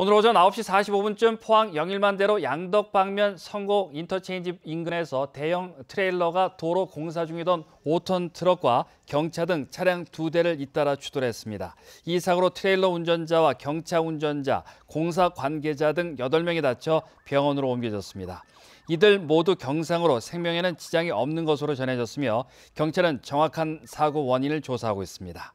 오늘 오전 9시 45분쯤 포항 영일만대로 양덕 방면 성곡 인터체인지 인근에서 대형 트레일러가 도로 공사 중이던 5톤 트럭과 경차 등 차량 2 대를 잇따라 추돌했습니다. 이 사고로 트레일러 운전자와 경차 운전자, 공사 관계자 등 8명이 다쳐 병원으로 옮겨졌습니다. 이들 모두 경상으로 생명에는 지장이 없는 것으로 전해졌으며 경찰은 정확한 사고 원인을 조사하고 있습니다.